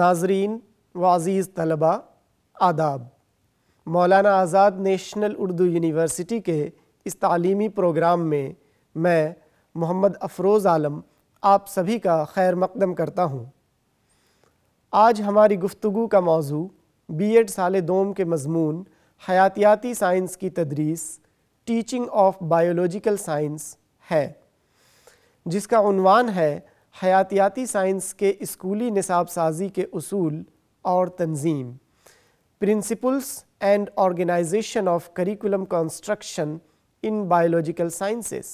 नाजरीन व अज़ीज़ तलबा आदाब मौलाना आज़ाद नेशनल उर्दू यूनिवर्सिटी के इस तालीमी प्रोग्राम में मैं मोहम्मद अफरोज़ आलम आप सभी का खैर मकदम करता हूँ आज हमारी गुफ्तु का मौजू बी एड साल दोम के मजमून हयातियाती साइंस की तदरीस टीचिंग ऑफ बायोलॉजिकल साइंस है जिसका उनवान है हयातियाती साइंस के स्कूली निसाब साजी के असूल और तंजीम principles and organisation of curriculum construction in biological sciences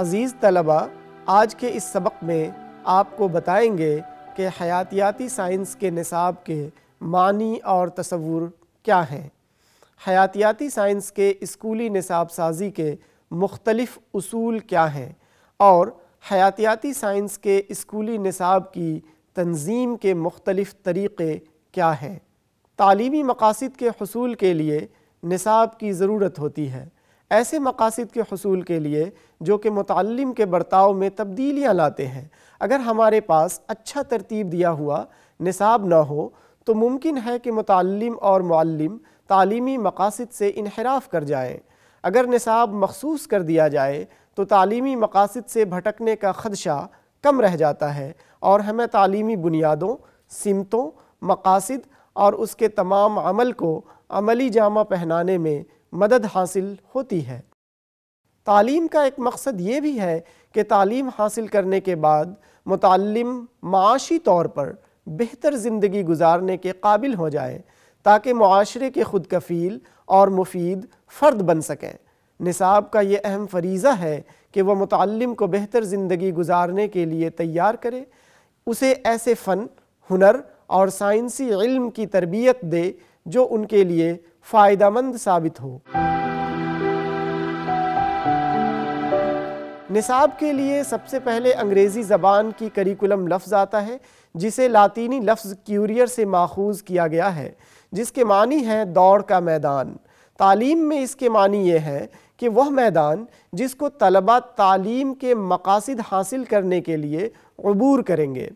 अज़ीज़ तलबा आज के इस सबक में आपको बताएंगे कि हयातियाती साइंस के निसाब के मानी और तस्वूर क्या हैं हयातियाती साइंस के स्कूली निसाब साजी के मुख्तलफ़ असूल क्या हैं और हयातियाती साइंस के स्कूली निसाब की तंजीम के मुख्तलफ़ तरीक़े क्या हैं तालीमी मकासद के हसूल के लिए निसाब की ज़रूरत होती है ऐसे मकासद के हसूल के लिए जो कि मुतम के बर्ताव में तब्दीलियाँ लाते हैं अगर हमारे पास अच्छा तरतीब दिया हुआ निसाब ना हो तो मुमकिन है कि मुतम और मालम तलीमी मकासद से इनहराफ कर जाएँ अगर निसाब मखसूस कर दिया जाए तो तलीमी मकासद से भटकने का खदशा कम रह जाता है और हमें तालीमी बुनियादों सिमतों मकासद और उसके तमाम अमल को अमली जामा पहनाने में मदद हासिल होती है तालीम का एक मकसद ये भी है कि तालीम हासिल करने के बाद मुतम माशी तौर पर बेहतर ज़िंदगी गुजारने के काबिल हो जाए ताकि माशरे के खुद कफ़ील और मुफीद फ़र्द बन सकें निसाब का ये अहम फरीज़ा है कि वह मुतम को बेहतर ज़िंदगी गुजारने के लिए तैयार करे उसे ऐसे फ़न हुनर और साइंसी इल्म की तरबियत दे जो उनके लिए फ़ायदा मंद साबित हो निसाब के लिए सबसे पहले अंग्रेज़ी ज़बान की करिकुलम लफ्ज़ आता है जिसे लातीनी लफ्ज़ क्यूरियर से माखूज किया गया है जिसके मानी हैं दौड़ का मैदान तालीम में इसके मानी ये हैं कि वह मैदान जिसको तलबा तालीम के मकासद हासिल करने के लिए अबूर करेंगे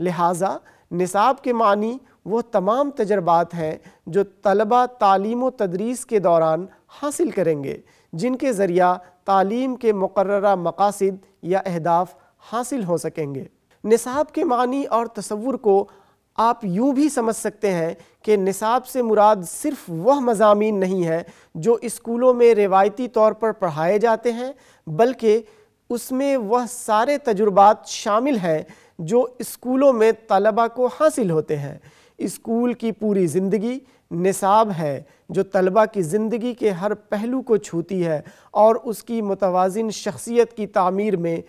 लिहाजा निसाब के मानी वह तमाम तजर्बात हैं जो तलबा तालीम तदरीस के दौरान हासिल करेंगे जिनके ज़रिया तालीम के मुकर मकासद या अहदाफ हासिल हो सकेंगे निसाब के मानी और तस्वुर को आप यूँ भी समझ सकते हैं कि निसाब से मुराद सिर्फ़ वह मजामी नहीं है जो स्कूलों में रिवायती तौर पर पढ़ाए जाते हैं बल्कि उसमें वह सारे तजुर्बात शामिल हैं जो स्कूलों में तलबा को हासिल होते हैं स्कूल की पूरी ज़िंदगी निसाब है जो तलबा की ज़िंदगी के हर पहलू को छूती है और उसकी मुतवाजन शख्सियत की तामीर में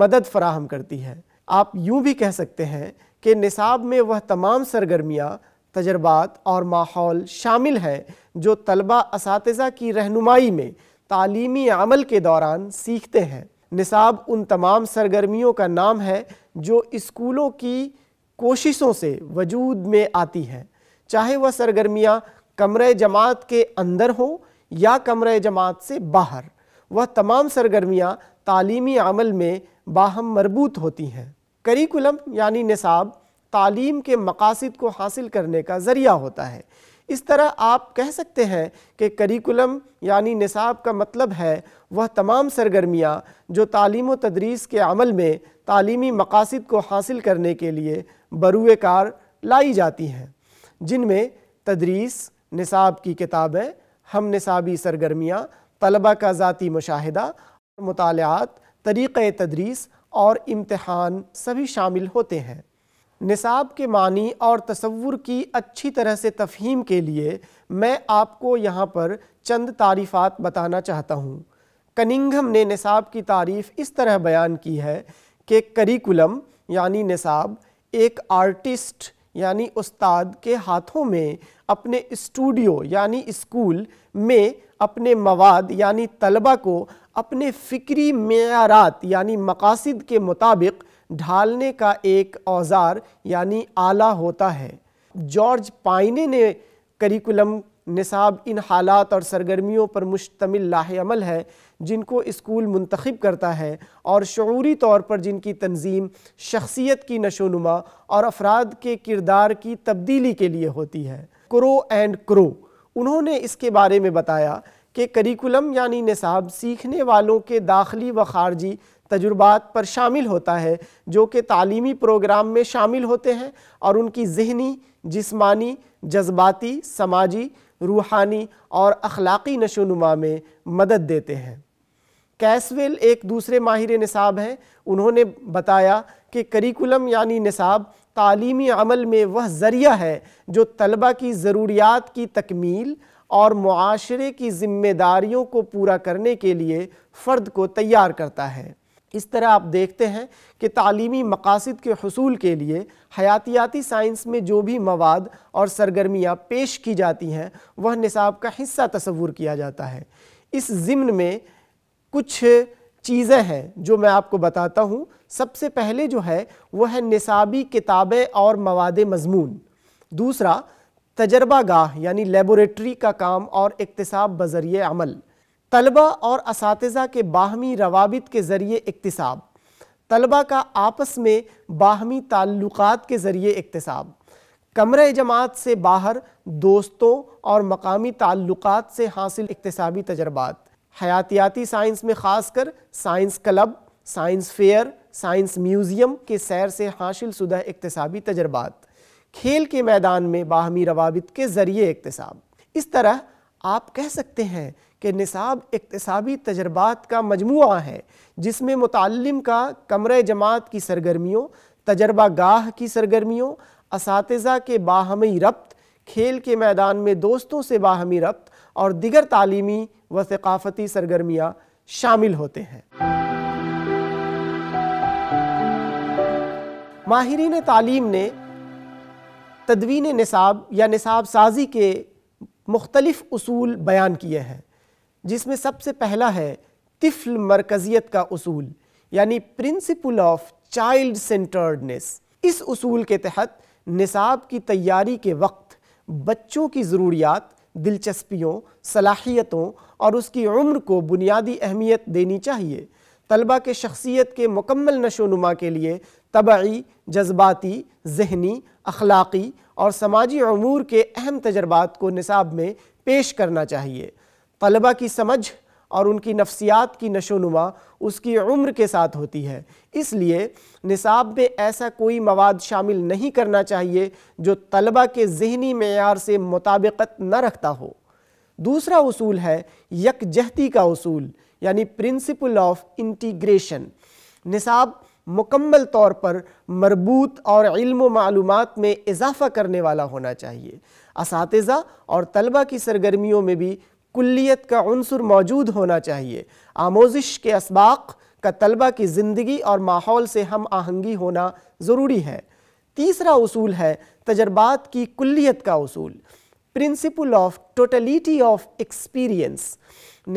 मदद फराहम करती है आप यूँ भी कह सकते हैं कि निसाब में वह तमाम सरगर्मियाँ तजर्बात और माहौल शामिल हैं जो तलबा इस की रहनुमाई में तालीमी अमल के दौरान सीखते हैं निसाब उन तमाम सरगर्मियों का नाम है जो स्कूलों की कोशिशों से वजूद में आती है चाहे वह सरगर्मियाँ कमरे जमात के अंदर हों या कमरे जमात से बाहर वह तमाम सरगर्मियाँ तालीमी अमल में बाहम मरबूत होती हैं करिकुलम यानी निसाब तालीम के मकासद को हासिल करने का ज़रिया होता है इस तरह आप कह सकते हैं कि करिकुलम यानी निसाब का मतलब है वह तमाम सरगर्मियाँ जो तालीम व तदरीस के अमल में तालीमी मकासद को हासिल करने के लिए बरुएकार लाई जाती हैं जिनमें तदरीस निसाब की किताबें हम निसाबी सरगर्मियाँ तलबा का ज़ाती मुशाहिदा मतालत तरीक़ तदरीस और इम्तहान सभी शामिल होते हैं निसाब के मानी और तस्वुर की अच्छी तरह से तफहीम के लिए मैं आपको यहाँ पर चंद तारीफ़ात बताना चाहता हूँ कनिंगम ने निसाब की तारीफ़ इस तरह बयान की है कि करिकुलम यानी निसाब एक आर्टिस्ट यानी उस्ताद के हाथों में अपने स्टूडियो यानी स्कूल में अपने मवाद यानी तलबा को अपने फ़िक्री मैारात यानी मकासद के मुताबिक ढालने का एक औजार यानी आला होता है जॉर्ज पाइने ने करिकुलम निसाब इन हालात और सरगर्मियों पर मुश्तमिल लाहेमल है जिनको स्कूल मंतखब करता है और शूरी तौर पर जिनकी तंजीम शख्सियत की नशोनुमा और अफराद के किरदार की तब्दीली के लिए होती है क्रो एंड क्रो उन्होंने इसके बारे में बताया कि करिकुलम यानी निसाब सीखने वालों के दाखिली व खारजी तजुर्बात पर शामिल होता है जो कि तालीमी प्रोग्राम में शामिल होते हैं और उनकी जहनी जिस्मानी जज्बाती समाजी रूहानी और अखलाक़ी नशोनुमा में मदद देते हैं कैसवेल एक दूसरे माहिर निसाब हैं उन्होंने बताया कि करिकुलम यानी निसाब तालीमी अमल में वह ज़रिया है जो तलबा की ज़रूरियात की तकमील और माशरे की ज़िम्मेदारियों को पूरा करने के लिए फ़र्द को तैयार करता है इस तरह आप देखते हैं कि तालीमी मकासद के हसूल के लिए हयातियाती साइंस में जो भी मवाद और सरगर्मियाँ पेश की जाती हैं वह निसाब का हिस्सा तस्वूर किया जाता है इस ज़िम्न में कुछ चीज़ें हैं जो मैं आपको बताता हूँ सबसे पहले जो है वह है निसाबी किताबें और मवाद मजमून दूसरा तजर्बा गाह यानी लेबोरेटरी का काम और इकतसाब बजरिए अमल तलबा और इस के बाहमी रवाबित के ज़रिए इकतसाब तलबा का आपस में बाहमी ताल्लुक़ के ज़रिए इकतसाब कमर जमात से बाहर दोस्तों और मकामी ताल्लुक से हासिल इकतसाबी तजर्बात हयातियाती साइंस में ख़ास कर science club science fair science museum के सैर से हासिल शुदा इकतसाबी तजर्बात खेल के मैदान में बाहमी रवाबित के ज़रिए इकतसाब इस तरह आप कह सकते हैं कि निसाब इकतसाबी तजर्बात का मजमू है जिसमें मुतम का कमर जमात की सरगर्मियों तजर्बा गाह की सरगर्मियों इस के बाहमी रब्त खेल के मैदान में दोस्तों से बाहमी रब्त और दिगर तालीमी व सकाफ़ती सरगर्मियाँ शामिल होते हैं माहरीन तालीम ने तदवीन निसाब या निसाब साजी के मुख्तलिफ़ असूल बयान किए हैं जिसमें सबसे पहला है तिफ्ल मरकज़ियत का उसूल यानी प्रिंसिपल ऑफ चाइल्ड सेंटर्डनेस इस उसूल के तहत निसाब की तैयारी के वक्त बच्चों की ज़रूरियात दिलचस्पियों सलाहियतों और उसकी उम्र को बुनियादी अहमियत देनी चाहिए तलबा के शख्सियत के मुकम्मल नशोनुमा के लिए तबी जज्बाती जहनी अखलाक़ी और समाजी अमूर के अहम तजर्बात को निसाब में पेश करना चाहिए तलबा की समझ और उनकी नफ्सियात की नशोनुमा उसकी उम्र के साथ होती है इसलिए निसाब में ऐसा कोई मवाद शामिल नहीं करना चाहिए जो तलबा के जहनी मैार से मुताबिकत न रखता हो दूसरा उसूल है यकजहती का उसूल यानी प्रिंसिपल ऑफ इंटीग्रेशन निसाब मुकम्मल तौर पर मरबूत और इल्म मालूम में इजाफ़ा करने वाला होना चाहिए इस और तलबा की सरगर्मियों में भी कुलियत का अनसर मौजूद होना चाहिए आमोजिश के इसबाक का तलबा की ज़िंदगी और माहौल से हम आहंगी होना ज़रूरी है तीसरा उसूल है तजर्बात की कुलियत का उसूल principle of totality of experience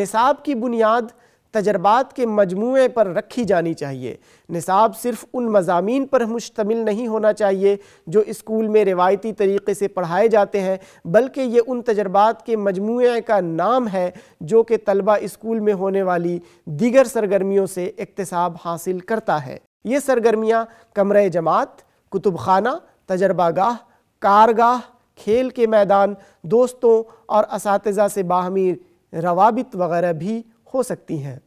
निसाब की बुनियाद तजर्बात के मजमू पर रखी जानी चाहिए निसाब सिर्फ उन मजामी पर मुश्तमिल नहीं होना चाहिए जो स्कूल में रिवायती तरीके से पढ़ाए जाते हैं बल्कि ये उन तजर्बात के मजमू का नाम है जो कि तलबा स्कूल में होने वाली दीगर सरगर्मियों से इकतसाब हासिल करता है ये सरगर्मियाँ कमर जमात कुतुब खाना तजर्बागाह कारगाह खेल के मैदान दोस्तों और इस से बाहमी रवाबित वगैरह भी हो सकती हैं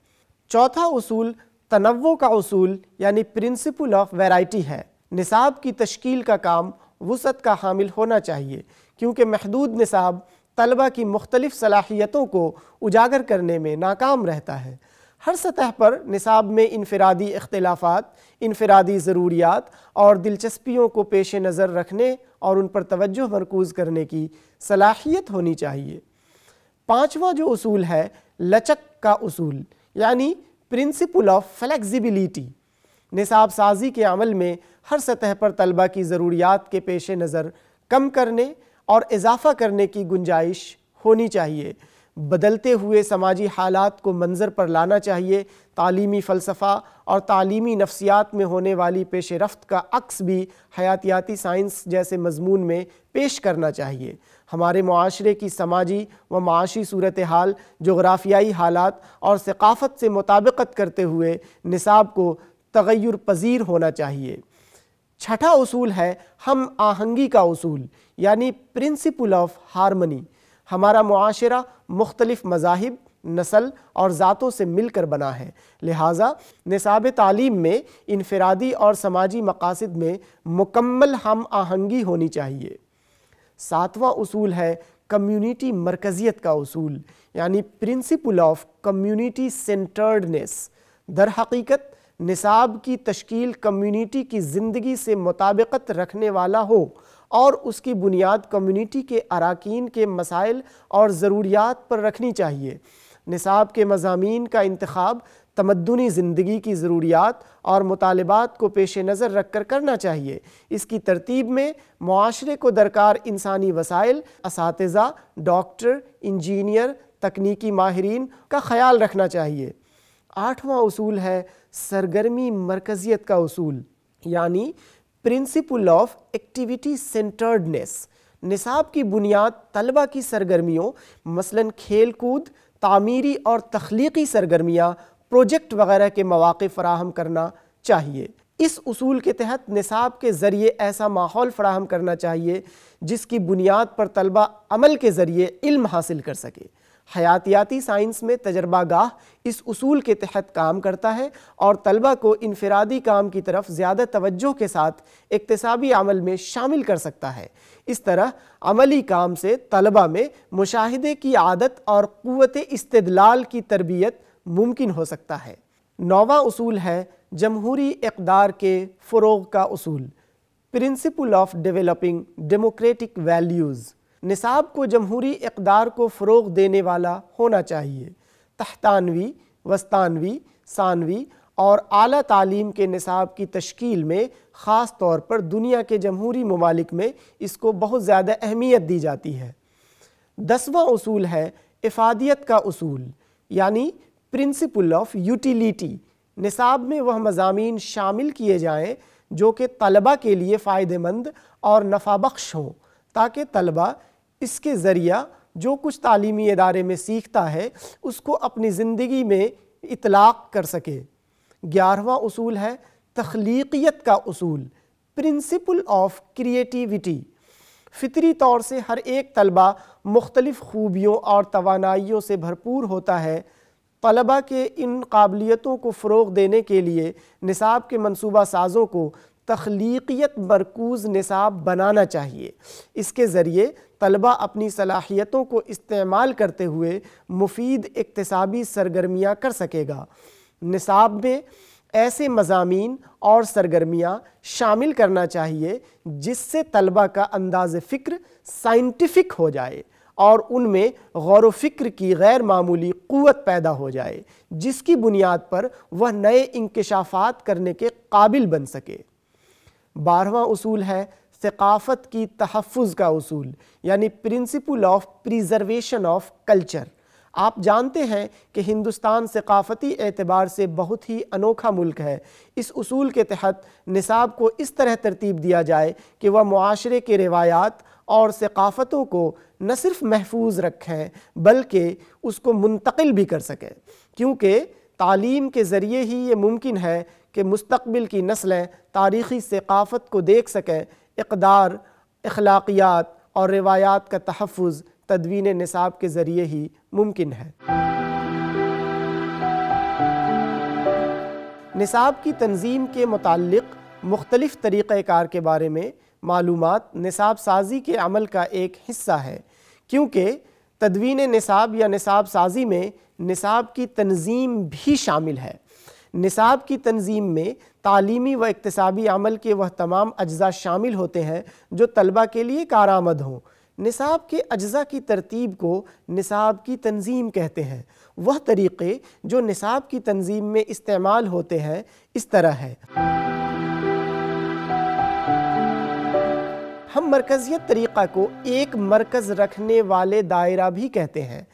चौथा उसूल तनवो का उसूल यानी प्रिंसिपल ऑफ वैरायटी है निसाब की तश्कील का काम वसत का हामिल होना चाहिए क्योंकि महदूद निसाब तलबा की मुख्तलिफ सलाहियतों को उजागर करने में नाकाम रहता है हर सतह पर निसाब में इनफरादी इख्तलाफात इनफरादी ज़रूरियात और दिलचस्पियों को पेश नज़र रखने और उन पर तवज्जो मरकूज़ करने की सलाहियत होनी चाहिए पाँचवा जो असूल है लचक का असूल यानी प्रिंसिपल ऑफ फ्लैक्सिबिलिटी निसाब साजी के अमल में हर सतह पर तलबा की ज़रूरियात के पेश नज़र कम करने और इजाफ़ा करने की गुंजाइश होनी चाहिए बदलते हुए समाजी हालात को मंजर पर लाना चाहिए तालीमी फ़लसफ़ा और तालीमी नफ्सियात में होने वाली पेश रफ्त का अक्स भी हयातियाती साइंस जैसे मजमून में पेश करना चाहिए हमारे माशरे की समाजी व माशी सूरत हाल जोग्राफियाई हालात और सकाफ़त से मुताबिकत करते हुए निसाब को तगैर पजीर होना चाहिए छठा उसूल है हम आहंगी का उसूल यानी प्रिंसिपल ऑफ हारमनी हमारा माशरा मुख्तलफ़ मजाहब नसल और ज़ातों से मिलकर बना है लिहाजा निसाब तालीम में इनफरादी और समाजी मकासद में मुकम्मल हम आहंगी होनी चाहिए सातवां उसूल है कम्युनिटी मरकज़ियत का उसूल यानी प्रिंसिपल ऑफ कम्युनिटी सेंटर्डनेस दर हकीकत निसाब की तश्कील कम्युनिटी की ज़िंदगी से मुताबिकत रखने वाला हो और उसकी बुनियाद कम्युनिटी के अरकान के मसाइल और ज़रूरियात पर रखनी चाहिए निसाब के मजामी का इंतब तमदनी ज़िंदगी की ज़रूरियात और मुतालबात को पेश नज़र रख कर करना चाहिए इसकी तरतीब में माशरे को दरकार इंसानी वसाइल इस डॉक्टर इंजीनियर तकनीकी माहरीन का ख्याल रखना चाहिए आठवां उसूल है सरगर्मी मरकज़ियत का उसूल यानी प्रिंसिपल ऑफ एक्टिविटी सेंटर्डनेस निसाब की बुनियाद तलबा की सरगर्मियों मसलन खेल कूद तामीरी और तख्लीकी सरगर्मियाँ प्रोजेक्ट वगैरह के मौाक़ फ़राहम करना चाहिए इस असूल के तहत निसाब के ज़रिए ऐसा माहौल फ़राहम करना चाहिए जिसकी बुनियाद पर तलबा अमल के ज़रिए इल्म हासिल कर सके हयातियाती साइंस में तजर्बा गाह इस असूल के तहत काम करता है और तलबा को इनफरादी काम की तरफ ज़्यादा तवज्जो के साथ इकतसाबी अमल में शामिल कर सकता है इस तरह अमली काम से तलबा में मुशाहदे की आदत और क़वत इस्तलाल की तरबियत मुमकिन हो सकता है नौवा उसूल है जमहूरी इकदार के फ़रोग का उसूल principle of developing democratic values निसाब को जमहूरी इकदार को फ़रोग देने वाला होना चाहिए तहतानवी वस्तानवी सानवी और अली तालीम के निसाब की तश्कील में ख़ास तौर पर दुनिया के जमहूरी ममालिक में इसको बहुत ज़्यादा अहमियत दी जाती है दसवा असूल है इफादियत का असूल यानी प्रिंसिपल ऑफ यूटिलिटी निसाब में वह मजामी शामिल किए जाएँ जो कि तलबा के लिए फ़ायदेमंद और नफा बख्श हों ताकि तलबा इसके ज़रिया जो कुछ तालीमी इदारे में सीखता है उसको अपनी ज़िंदगी में इतलाक़ कर सके ग्यारहवा असूल है तख्लीकियत का असूल प्रिंसिपल ऑफ क्रिएटिविटी फितरी तौर से हर एक तलबा मुख्तलिफ़ ख़ूबियों और तोानाइयों से भरपूर होता है तलबा के इन काबिलियतों को फ़रोग देने के लिए निसाब के मनसूबा साज़ों को तख्लीकियत मरकूज़ निसाब बनाना चाहिए इसके ज़रिए तलबा अपनी सलाहियतों को इस्तेमाल करते हुए मुफीद इकतसाबी सरगर्मियाँ कर सकेगा निसाब में ऐसे मजामी और सरगर्मियाँ शामिल करना चाहिए जिससे तलबा का अंदाज़ फ़िक्र साइंटिफिक हो जाए और उनमें गौर फिक्र की गैर मामूली क़वत पैदा हो जाए जिसकी बुनियाद पर वह नए इंकशाफात करने के काबिल बन सके बारहवा उसूल है सकाफ़त की तहफ़ का उसूल यानी principle of preservation of culture आप जानते हैं कि हिंदुस्तान सकाफ़ती एतबार से बहुत ही अनोखा मुल्क है इस असूल के तहत निसाब को इस तरह तरतीब दिया जाए कि वह माशरे के रवायात और सकाफ़तों को न सिर्फ महफूज रखें बल्कि उसको मुंतकिल भी कर सकें क्योंकि तालीम के ज़रिए ही ये मुमकिन है कि मुस्तबिल की नस्लें तारीख़ी सकाफ़त को देख सकें इकदार अखलाकियात और रिवायात का तहफ़ तदवीन निसाब के ज़रिए ही मुमकिन है निसाब की तंजीम के मतलब मुख्तलिफ़ तरीक़ाकार के बारे में मालूम निसाब साजी के अमल का एक हिस्सा है क्योंकि तदवीन निसाब या निसाब साजी में निसाब की तनजीम भी शामिल है निसाब की तनजीम में तालीमी व इकतसाबी अमल के वह तमाम अज्जा शामिल होते हैं जो तलबा के लिए कारामद हों निसाब के अज्जा की तरतीब को निसाब की तनजीम कहते हैं वह तरीक़े जो निसाब की तनजीम में इस्तेमाल होते हैं इस तरह है हम मरकज़ियत तरीक़ा को एक मरकज़ रखने वाले दायरा भी कहते हैं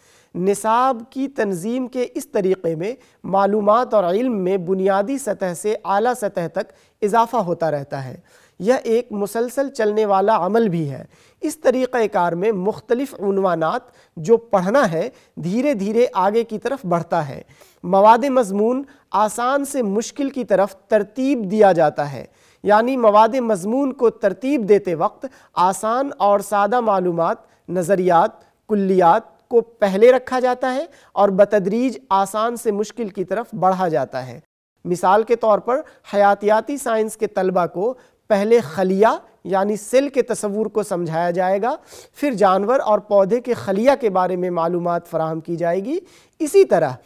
निसाब की तंजीम के इस तरीक़े में मालूम और इल्म में बुनियादी सतह से आला सतह तक इजाफ़ा होता रहता है यह एक मुसलसल चलने वाला अमल भी है इस तरीक़ार में मुख्तलिफ़ानात जो पढ़ना है धीरे धीरे आगे की तरफ बढ़ता है मवाद मजमून आसान से मुश्किल की तरफ तरतीब दिया जाता है यानी मवाद मजमून को तरतीब देते वक्त आसान और सादा मालूम नज़रियात कुल्लियात को पहले रखा जाता है और बतदरीज आसान से मुश्किल की तरफ बढ़ा जाता है मिसाल के तौर पर हयातियाती साइंस के तलबा को पहले खलिया यानी सेल के तस्वूर को समझाया जाएगा फिर जानवर और पौधे के खलिया के बारे में मालूम फ़राहम की जाएगी इसी तरह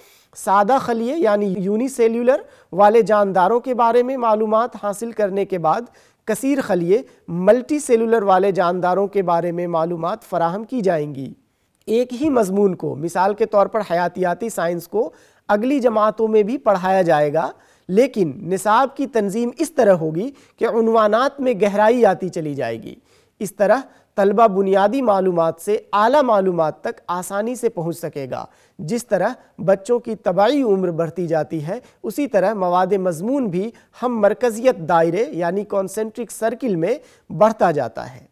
सादा खलिए यानी यूनिसेल्यूलर वाले जानदारों के बारे में मालूम हासिल करने के बाद कसीर खलिए मल्टी सेलुलर वाले जानदारों के बारे में मालूम फ़राहम की जाएंगी एक ही मजमून को मिसाल के तौर पर हयातियाती साइंस को अगली जमातों में भी पढ़ाया जाएगा लेकिन निसाब की तंजीम इस तरह होगी कि उनवानात में गहराई आती चली जाएगी इस तरह तलबा बुनियादी मालूम से आला मालूम तक आसानी से पहुँच सकेगा जिस तरह बच्चों की तबाही उम्र बढ़ती जाती है उसी तरह मवाद मजमून भी हम मरकज़ियत दायरे यानी कॉन्सेंट्रिक सर्किल में बढ़ता जाता है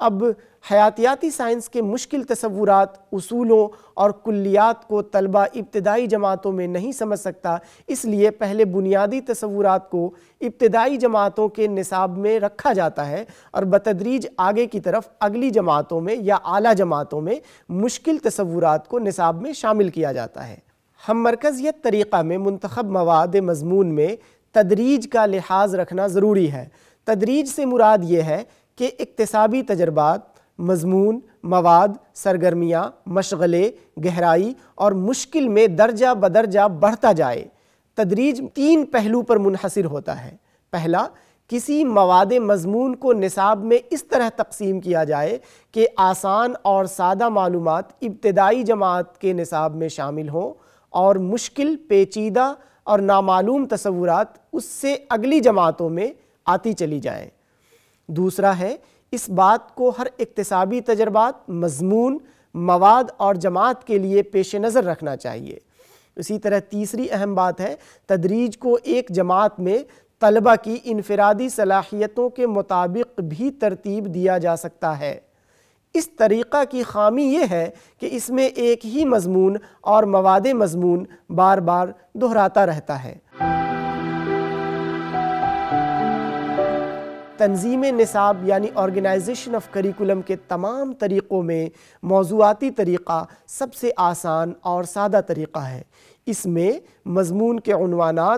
अब हयातियाती साइंस के मुश्किल तस्वूरत असूलों और कुल्लियात को तलबा इब्तदाई जमातों में नहीं समझ सकता इसलिए पहले बुनियादी तस्वूरत को इब्तदाई जमातों के निसाब में रखा जाता है और बतदरीज आगे की तरफ अगली जमातों में या आला जमातों में मुश्किल तस्वूरत को निसाब में शामिल किया जाता है हम मरकज़ियत तरीक़ा में मंतखब मवाद मजमून में तदरीज का लिहाज रखना ज़रूरी है तदरीज से मुराद ये है के इकतसाबी तजर्बात मजमून मवाद सरगर्मियाँ मशगले गहराई और मुश्किल में दर्जा बदर्जा बढ़ता जाए तदरीज तीन पहलू पर मुनहसर होता है पहला किसी मवाद मजमून को निसाब में इस तरह तकसीम किया जाए कि आसान और सादा मालूम इब्तदाई जमात के निसाब में शामिल हों और मुश्किल पेचीदा और नामालूम तस्वूरत उससे अगली जमातों में आती चली जाएँ दूसरा है इस बात को हर इकतसाबी तजर्बा मजमून मवाद और जमात के लिए पेश नज़र रखना चाहिए इसी तरह तीसरी अहम बात है तदरीज को एक जमात में तलबा की इनफरादी सलाहियतों के मुताबिक भी तरतीब दिया जा सकता है इस तरीक़ा की खामी ये है कि इसमें एक ही मजमून और मवाद मजमून बार बार दोहराता रहता है तनजीम निसाब यानी ऑर्गेनाइजेशन ऑफ करिकुलम के तमाम तरीक़ों में मौजूदी तरीक़ा सबसे आसान और सादा तरीक़ा है इसमें मजमून के अनवाना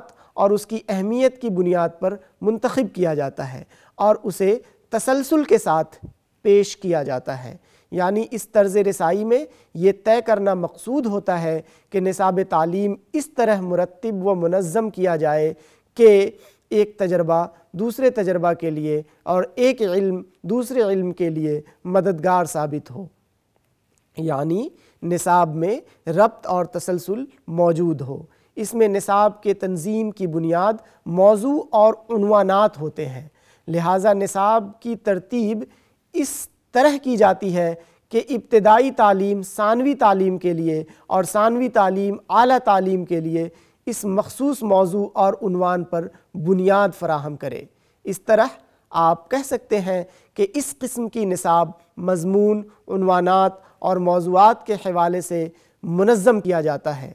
और उसकी अहमियत की बुनियाद पर मंतखब किया जाता है और उसे तसलसल के साथ पेश किया जाता है यानी इस तर्ज़ रसाई में ये तय करना मकसूद होता है कि निसाब तालीम इस तरह मुरतब व मनज़म किया जाए कि एक तजर्बा दूसरे तजर्बा के लिए और एक इल्म दूसरे इल्म के लिए मददगार साबित हो यानी निसाब में रब्त और तसलसल मौजूद हो इसमें निसाब के तंजीम की बुनियाद मौजू और उनवानात होते हैं लिहाजा निसाब की तरतीब इस तरह की जाती है कि इब्तदाई तालीम सानवी तालीम के लिए और सानवी तालीम आला तालीम के लिए इस मखसूस मौजू और उनवान पर बुनियाद फराहम करे इस तरह आप कह सकते हैं कि इस किस्म की निसाब मजमून उनवानात और मौजूद के हवाले से मनज़म किया जाता है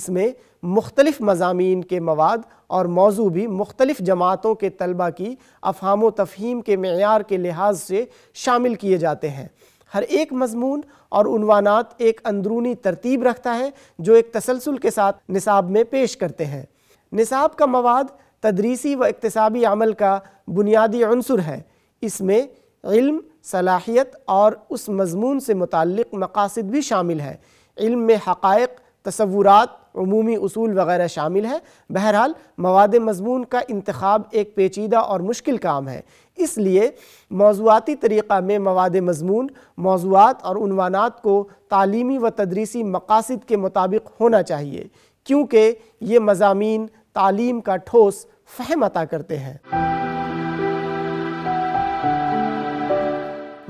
इसमें मुख्तलिफ़ मजामी के मवाद और मौजू भी मुख्तलिफ़ जमातों के तलबा की अफहमो तफहीम के मैार के लिहाज से शामिल किए जाते हैं हर एक मजमून और उनवानात एक अंदरूनी तरतीब रखता है जो एक तसलसल के साथ निसाब में पेश करते हैं निसाब का मवाद तदरीसी व इकतसाबी अमल का बुनियादी अनसर है इसमें इल्म सलाहियत और उस मजमून से मुतल मकासद भी शामिल है इल्म में हक़ तस्वूरत अमूमी असूल वगैरह शामिल हैं बहरहाल मवाद मजमून का इंतखब एक पेचीदा और मुश्किल काम है इसलिए मौजूदी तरीक़ा में मवाद मजमून मौजूद और उनवानात को तालीमी व तदरीसी मकासद के मुताबिक होना चाहिए क्योंकि ये मजामी तालीम का ठोस फहम अता करते हैं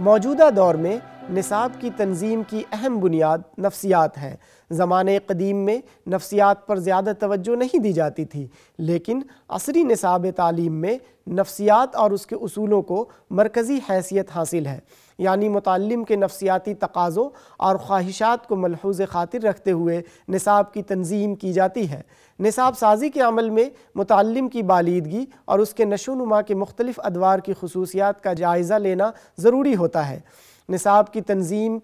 मौजूदा दौर में निसाब की तंजीम की अहम बुनियाद नफ्सियात है ज़माने कदीम में नफ्सियात पर ज़्यादा तवज्जो नहीं दी जाती थी लेकिन असरी निसाब तालीम में नफ्सियात और उसके असूलों को मरकज़ी हैसियत हासिल है यानी मुतम के नफसियाती तकाज़ों और ख्वाहिशात को मलहूज खातिर रखते हुए निसाब की तंजीम की जाती है निसाब साजी के अमल में मुतम की बालीदगी और उसके नशो नुमा के मुख्तलिफ़ अदवार की खसूसियात का जायज़ा लेना ज़रूरी होता है निसाब की तनजीम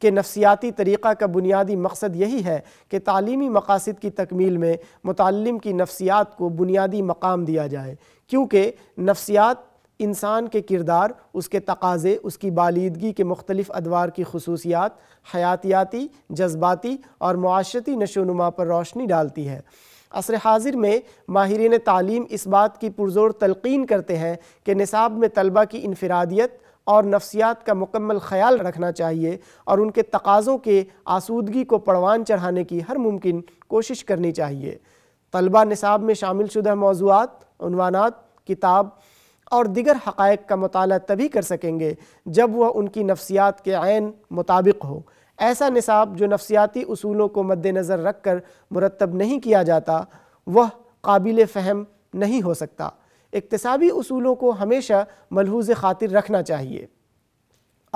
के नफसियाती तरीक़ा का बुनियादी मकसद यही है कि तालीमी मकासद की तकमील में मुतम की नफसियात को बुनियादी मकाम दिया जाए क्योंकि नफसियात इंसान के किरदार उसके तकाज़े उसकी बालीदगी के मुख्तलिफ अदवार की खसूसियात हयातियाती जज्बाती और माशरती नशोनुमा पर रोशनी डालती है असर हाजिर में माहरीन तालीम इस बात की पुरजोर तलकिन करते हैं कि निसाब में तलबा की इनफरादियत और नफ्सियात का मुकम्मल ख्याल रखना चाहिए और उनके तकाज़ों के आसूदगी को परवान चढ़ाने की हर मुमकिन कोशिश करनी चाहिए तलबा निसाब में शामिल शुदा मौजूद किताब और दिगर हक़ का मताल तभी कर सकेंगे जब वह उनकी नफ्सियात के आन मुताबिक हो ऐसा निसाब जो नफसियाती असूलों को मद्दनज़र रख कर मुरतब नहीं किया जाता वह काबिल फ़हम नहीं हो सकता इकतसाबी असूलों को हमेशा मलहूज ख़ातिर रखना चाहिए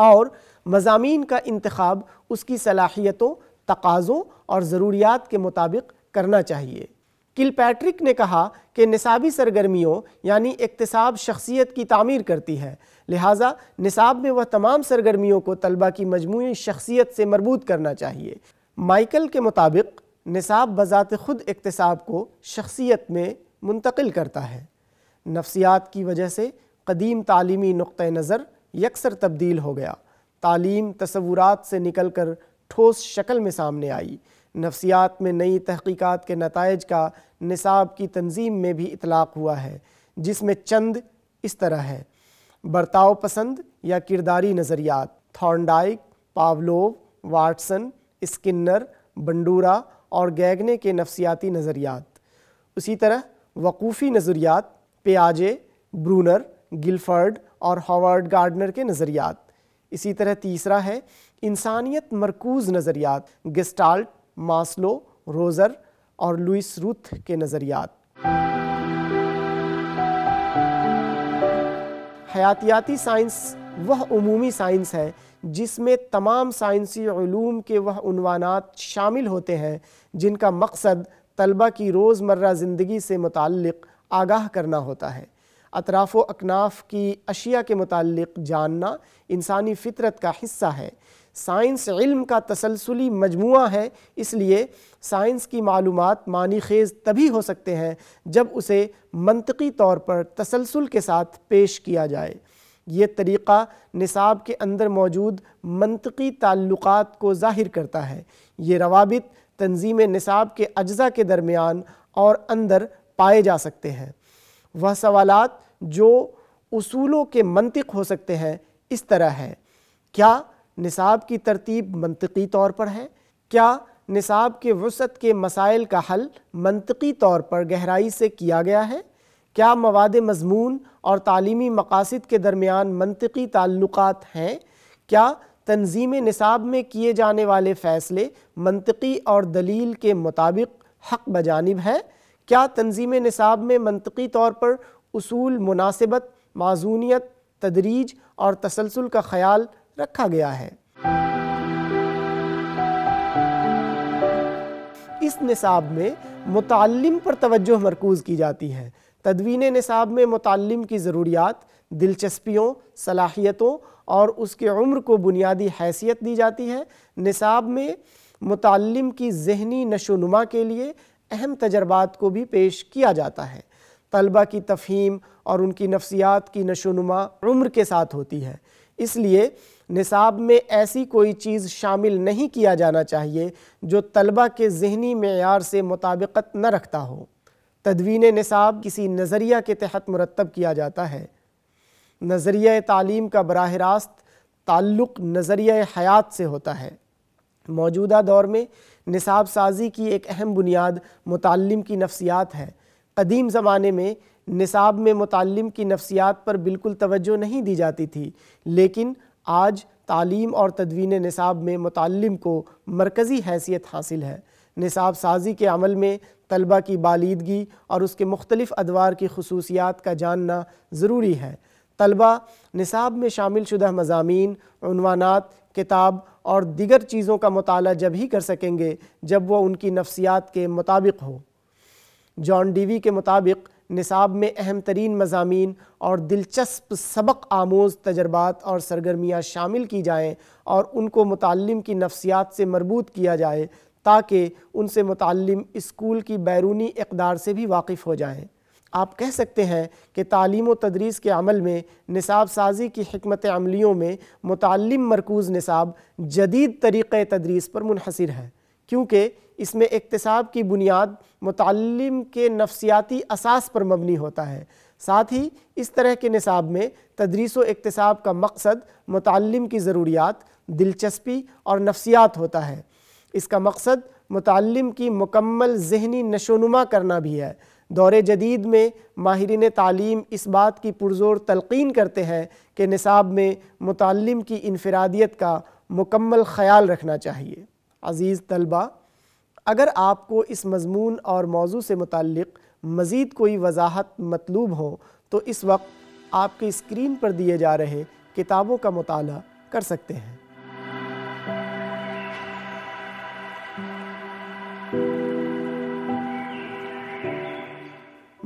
और मजामी का इंतखब उसकी सलाहियतों तकाज़ों और ज़रूरियात के मुताबिक करना चाहिए किल पैट्रिक ने कहा कि निसाबी सरगर्मियों यानी इकतसाब शख्सियत की तमीर करती है लिहाजा निसाब में वह तमाम सरगर्मियों को तलबा की मजमू शख्सियत से मरबूत करना चाहिए माइकल के मुताबिक निसाब बज़ात ख़ुद इकतसाब को शख्सियत में मुंतकिल करता है नफसियात की वजह से कदीम तालीमी नुक़ नज़र यकसर तब्दील हो गया तालीम तस्वूरत से निकल कर ठोस शक्ल में सामने आई नफसियात में नई तहकीक़ात के नतज का निसाब की तंजीम में भी इतलाक़ हुआ है जिसमें चंद इस तरह है बर्ताव पसंद या किरदारी नज़रियात Thorndike Pavlov Watson Skinner Bandura और गैगने के नफसियाती नज़रियात उसी तरह वकूफ़ी नज़रियात पियाजे ब्रूनर गिलफर्ड और हॉवर्ड गार्डनर के नज़रियात इसी तरह तीसरा है इंसानियत मरकूज नज़रियात गिस्टाल्ट मास्लो रोज़र और लुइस रूथ के नज़रियात हयातियाती साइंस वह उमूमी साइंस है जिसमें तमाम साइंसी ूम के वह अनवाना शामिल होते हैं जिनका मकसद तलबा की रोज़मर्रा ज़िंदगी से मुतक़ आगाह करना होता है अतराफ़ अकनाफ़ की अशिया के मतलब जानना इंसानी फितरत का हिस्सा है साइंस इल्म का तसलसली मजमू है इसलिए साइंस की मालूम मानी खेज़ तभी हो सकते हैं जब उसे मनतकी तौर पर तसलसल के साथ पेश किया जाए ये तरीक़ा निसाब के अंदर मौजूद मनतकी ताल्लुक़ को ज़ाहिर करता है ये रवाबित तंजीम निसाब के अज्जा के दरमियान और अंदर पाए जा सकते हैं वह सवालात जो उसूलों के मंतिक हो सकते हैं इस तरह है क्या निसाब की तरतीब मनतकी तौर पर है क्या निसाब के वसत के मसाइल का हल मनतकी तौर पर गहराई से किया गया है क्या मवाद मजमून और तालीमी मकासद के दरमियान मनतकी ताल्लुक़ हैं क्या तनजीम निसाब में किए जाने वाले फ़ैसले मनतकी और दलील के मुताबिक हक बजानब है क्या तनजीम निसाब में मनतकी तौर पर उसूल मुनासिबत माजूनीत तदरीज और तसलसल का ख्याल रखा गया है इस निसाब में मुतम पर तवज्जो मरकूज़ की जाती है तदवीन निसाब में मुतम की ज़रूरियात दिलचस्पियों सलाहियतों और उसके उम्र को बुनियादी हैसियत दी जाती है निसाब में मुतम की जहनी नशोनुमा के लिए अहम तजर्बात को भी पेश किया जाता है तलबा की तफहीम और उनकी नफसियात की नशोनुमा उम्र के साथ होती है इसलिए निसाब में ऐसी कोई चीज़ शामिल नहीं किया जाना चाहिए जो तलबा के जहनी मैार से मुताबिकत न रखता हो तदवीन निसाब किसी नज़रिया के तहत मुरतब किया जाता है नज़रिया तालीम का बरह रास्त ताल्लुक़ नज़रिया हयात से होता है मौजूदा दौर में निसाब साजी की एक अहम बुनियाद मुतम की नफ्सियात है कदीम ज़माने में निसाब में मुतम की नफ्सियात पर बिल्कुल तवज्जो नहीं दी जाती थी लेकिन आज तालीम और तदवीन निसाब में मुतम को मरकज़ी हैसियत हासिल है निसाब साजी के अमल में तलबा की बालीदगी और उसके मुख्तलिफ़ अदवार की खसूसियात का जानना ज़रूरी है तलबा निसाब में शामिल शुदा मजामी किताब और दिगर चीज़ों का मताल जब ही कर सकेंगे जब वह उनकी नफ्सियात के मुताबिक हो जॉन डीवी के मुताबिक निसाब में अहम तरीन मजामी और दिलचस्प सबक आमोज तजर्बात और सरगर्मियाँ शामिल की जाएँ और उनको मुतम की नफ्सियात से मरबूत किया जाए ताकि उनसे मुतम इस्कूल की बैरूनी इकदार से भी वाकिफ़ हो जाएँ आप कह सकते हैं कि तालीम व तदरीस के अमल में निसाब साजी की हमत अमलियों में मुतम मरकूज़ निसाब जदीद तरीक़ तदरीस पर मुनहसर है क्योंकि इसमें इकतसाब की बुनियाद मतलब के नफसियाती असास पर मबनी होता है साथ ही इस तरह के निसाब में तदरीस व का मकसद मतलब की ज़रूरियात दिलचस्पी और नफसियात होता है इसका मकसद मतलब की मुकम्मल जहनी नशोनुमा करना भी है दौर जदीद में माहरीन तालीम इस बात की पुरजोर तलकिन करते हैं कि निसाब में मुतम की इनफरादियत का मुकम्मल ख्याल रखना चाहिए अज़ीज़ तलबा अगर आपको इस मजमून और मौजू से मुतल मज़ीद कोई वजाहत मतलूब हो तो इस वक्त आपके स्क्रीन पर दिए जा रहे किताबों का मताल कर सकते हैं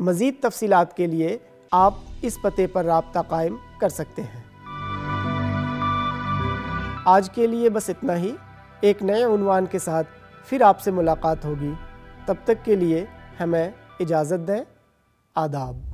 मज़ीद तफसीत के लिए आप इस पते पर रबता कायम कर सकते हैं आज के लिए बस इतना ही एक नए उनवान के साथ फिर आपसे मुलाकात होगी तब तक के लिए हमें इजाज़त दें आदाब